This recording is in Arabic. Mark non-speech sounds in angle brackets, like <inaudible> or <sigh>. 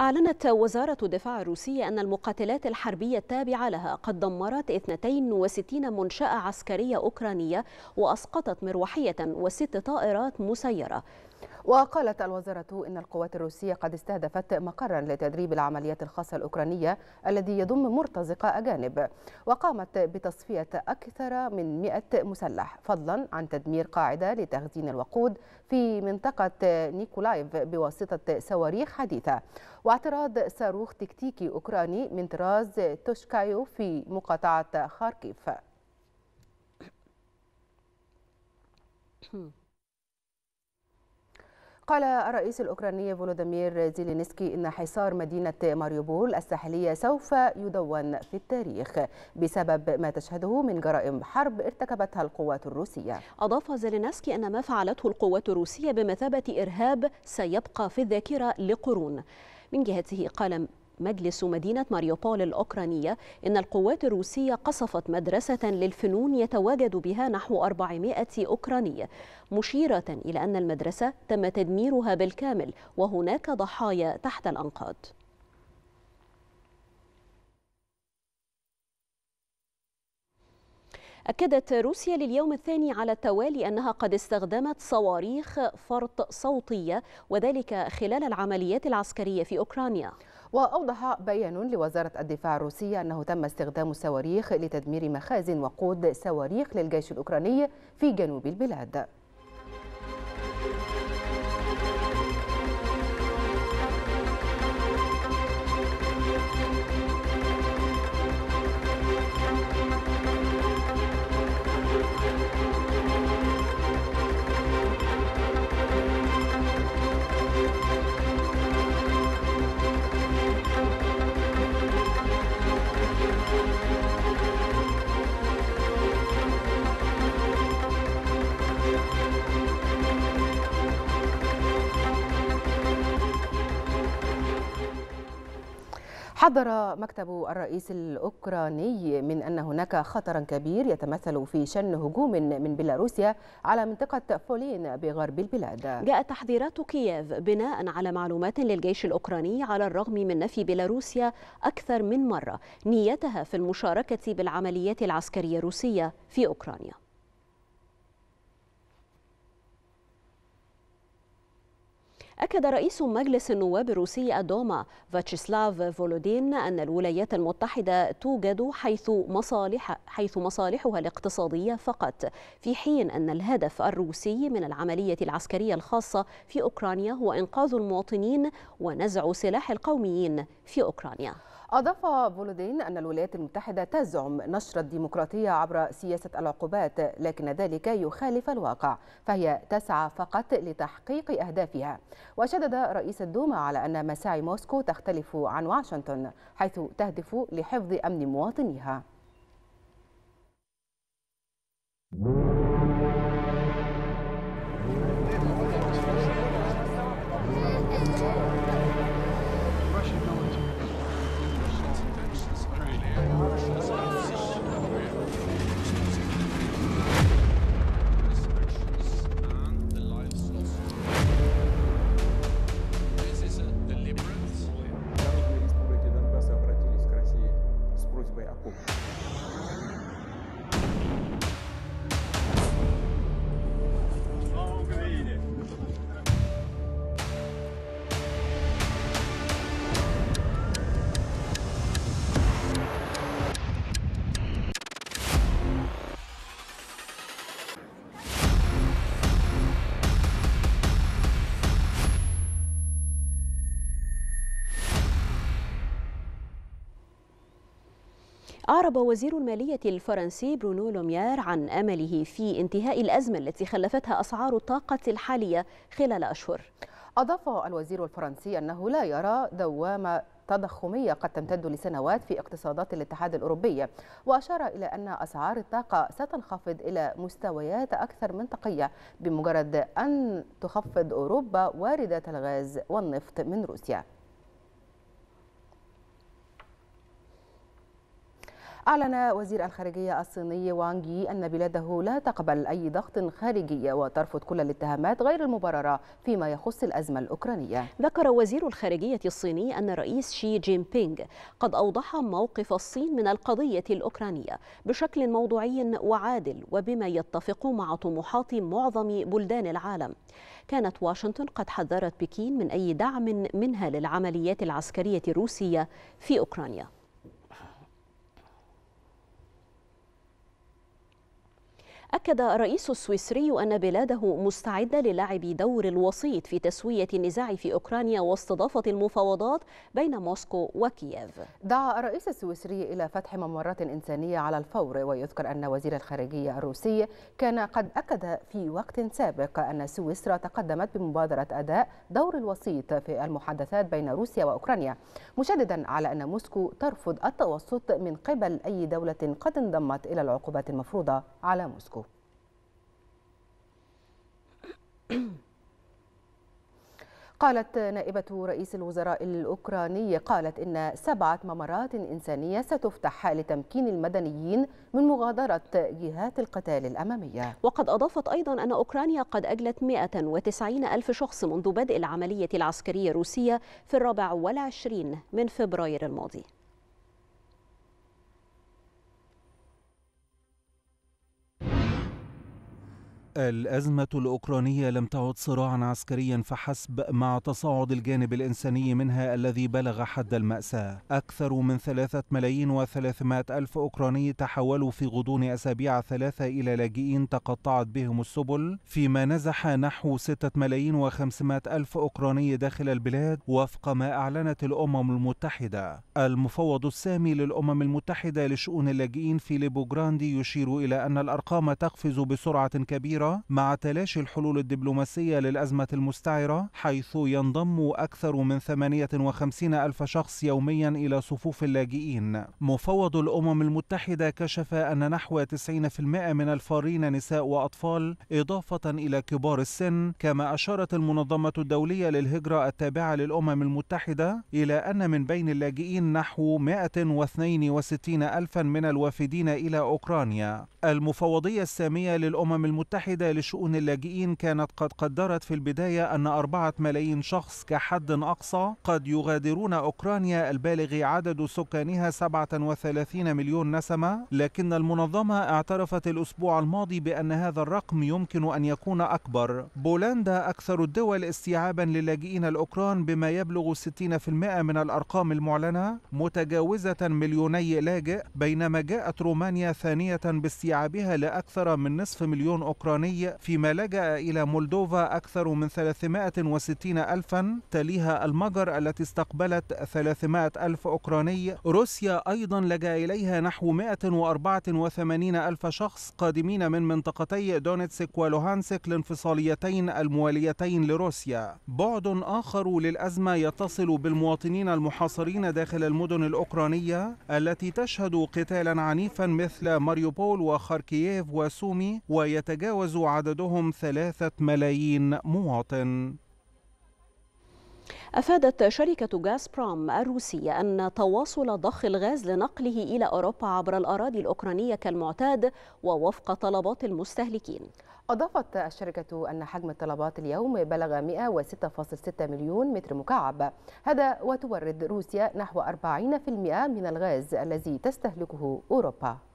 أعلنت وزارة الدفاع الروسية أن المقاتلات الحربية التابعة لها قد دمرت 62 منشأة عسكرية أوكرانية وأسقطت مروحية وست طائرات مسيرة وقالت الوزارة إن القوات الروسية قد استهدفت مقرا لتدريب العمليات الخاصة الأوكرانية الذي يضم مرتزقة أجانب وقامت بتصفية أكثر من 100 مسلح فضلا عن تدمير قاعدة لتخزين الوقود في منطقة نيكولايف بواسطة صواريخ حديثة واعتراض صاروخ تكتيكي أوكراني من طراز توشكايو في مقاطعة خاركيف <clears throat> قال الرئيس الأوكراني فولوديمير زيلينسكي إن حصار مدينة ماريوبول الساحلية سوف يدون في التاريخ بسبب ما تشهده من جرائم حرب ارتكبتها القوات الروسية أضاف زيلينسكي أن ما فعلته القوات الروسية بمثابة إرهاب سيبقى في الذاكرة لقرون من جهته قال مجلس مدينة ماريوبول الأوكرانية إن القوات الروسية قصفت مدرسة للفنون يتواجد بها نحو 400 أوكراني مشيرة إلى أن المدرسة تم تدميرها بالكامل وهناك ضحايا تحت الأنقاض أكدت روسيا لليوم الثاني على التوالي أنها قد استخدمت صواريخ فرط صوتية وذلك خلال العمليات العسكرية في أوكرانيا وأوضح بيان لوزارة الدفاع الروسية أنه تم استخدام الصواريخ لتدمير مخازن وقود صواريخ للجيش الأوكراني في جنوب البلاد حذر مكتب الرئيس الأوكراني من أن هناك خطرا كبير يتمثل في شن هجوم من بيلاروسيا على منطقة فولين بغرب البلاد جاءت تحذيرات كييف بناء على معلومات للجيش الأوكراني على الرغم من نفي بيلاروسيا أكثر من مرة نيتها في المشاركة بالعمليات العسكرية الروسية في أوكرانيا أكد رئيس مجلس النواب الروسي الدوما فاتشيسلاف فولودين أن الولايات المتحدة توجد حيث مصالح حيث مصالحها الاقتصادية فقط في حين أن الهدف الروسي من العملية العسكرية الخاصة في أوكرانيا هو إنقاذ المواطنين ونزع سلاح القوميين في أوكرانيا أضاف بولودين أن الولايات المتحدة تزعم نشر الديمقراطية عبر سياسة العقوبات لكن ذلك يخالف الواقع فهي تسعى فقط لتحقيق أهدافها وشدد رئيس الدوما على أن مساعي موسكو تختلف عن واشنطن حيث تهدف لحفظ أمن مواطنيها أعرب وزير المالية الفرنسي برونو لوميار عن أمله في انتهاء الأزمة التي خلفتها أسعار الطاقة الحالية خلال أشهر أضاف الوزير الفرنسي أنه لا يرى دوامة تضخمية قد تمتد لسنوات في اقتصادات الاتحاد الأوروبي وأشار إلى أن أسعار الطاقة ستنخفض إلى مستويات أكثر منطقية بمجرد أن تخفض أوروبا واردات الغاز والنفط من روسيا أعلن وزير الخارجية الصيني وانغ يي أن بلاده لا تقبل أي ضغط خارجي وترفض كل الاتهامات غير المبررة فيما يخص الأزمة الأوكرانية ذكر وزير الخارجية الصيني أن الرئيس شي جين بينغ قد أوضح موقف الصين من القضية الأوكرانية بشكل موضوعي وعادل وبما يتفق مع طموحات معظم بلدان العالم كانت واشنطن قد حذرت بكين من أي دعم منها للعمليات العسكرية الروسية في أوكرانيا أكد الرئيس السويسري أن بلاده مستعدة للعب دور الوسيط في تسوية النزاع في أوكرانيا واستضافة المفاوضات بين موسكو وكييف دعا الرئيس السويسري إلى فتح ممرات إنسانية على الفور ويذكر أن وزير الخارجية الروسي كان قد أكد في وقت سابق أن سويسرا تقدمت بمبادرة أداء دور الوسيط في المحادثات بين روسيا وأوكرانيا مشددا على أن موسكو ترفض التوسط من قبل أي دولة قد انضمت إلى العقوبات المفروضة على موسكو قالت نائبة رئيس الوزراء الأوكراني قالت إن سبعة ممرات إنسانية ستفتح لتمكين المدنيين من مغادرة جهات القتال الأمامية وقد أضافت أيضا أن أوكرانيا قد أجلت 190 ألف شخص منذ بدء العملية العسكرية الروسية في الرابع والعشرين من فبراير الماضي الأزمة الأوكرانية لم تعد صراعا عسكريا فحسب مع تصاعد الجانب الإنساني منها الذي بلغ حد المأساة أكثر من ثلاثة ملايين وثلاثمائة ألف أوكراني تحولوا في غضون أسابيع ثلاثة إلى لاجئين تقطعت بهم السبل فيما نزح نحو ستة ملايين وخمسمائة ألف أوكراني داخل البلاد وفق ما أعلنت الأمم المتحدة المفوض السامي للأمم المتحدة لشؤون اللاجئين ليبو جراندي يشير إلى أن الأرقام تقفز بسرعة كبيرة مع تلاشي الحلول الدبلوماسية للأزمة المستعرة حيث ينضم أكثر من 58 ألف شخص يوميا إلى صفوف اللاجئين مفوض الأمم المتحدة كشف أن نحو 90% من الفارين نساء وأطفال إضافة إلى كبار السن كما أشارت المنظمة الدولية للهجرة التابعة للأمم المتحدة إلى أن من بين اللاجئين نحو 162 ألفا من الوافدين إلى أوكرانيا المفوضية السامية للأمم المتحدة المتحدة لشؤون اللاجئين كانت قد قدرت في البداية أن أربعة ملايين شخص كحد أقصى قد يغادرون أوكرانيا البالغ عدد سكانها 37 مليون نسمة لكن المنظمة اعترفت الأسبوع الماضي بأن هذا الرقم يمكن أن يكون أكبر بولندا أكثر الدول استيعابا للاجئين الأوكران بما يبلغ 60% من الأرقام المعلنة متجاوزة مليوني لاجئ بينما جاءت رومانيا ثانية باستيعابها لأكثر من نصف مليون أوكراني الإسلامي فيما لجأ إلى مولدوفا أكثر من 360 ألفا تليها المجر التي استقبلت 300 ألف أوكراني روسيا أيضا لجأ إليها نحو 184 ألف شخص قادمين من منطقتي دونيتسك ولوهانسك الانفصاليتين المواليتين لروسيا بعد آخر للأزمة يتصل بالمواطنين المحاصرين داخل المدن الأوكرانية التي تشهد قتالا عنيفا مثل ماريوبول وخاركييف وسومي ويتجاوز يتجاوز عددهم ثلاثة ملايين مواطن أفادت شركة غاز برام الروسية أن تواصل ضخ الغاز لنقله إلى أوروبا عبر الأراضي الأوكرانية كالمعتاد ووفق طلبات المستهلكين أضافت الشركة أن حجم الطلبات اليوم بلغ 106.6 مليون متر مكعب هذا وتورد روسيا نحو 40% من الغاز الذي تستهلكه أوروبا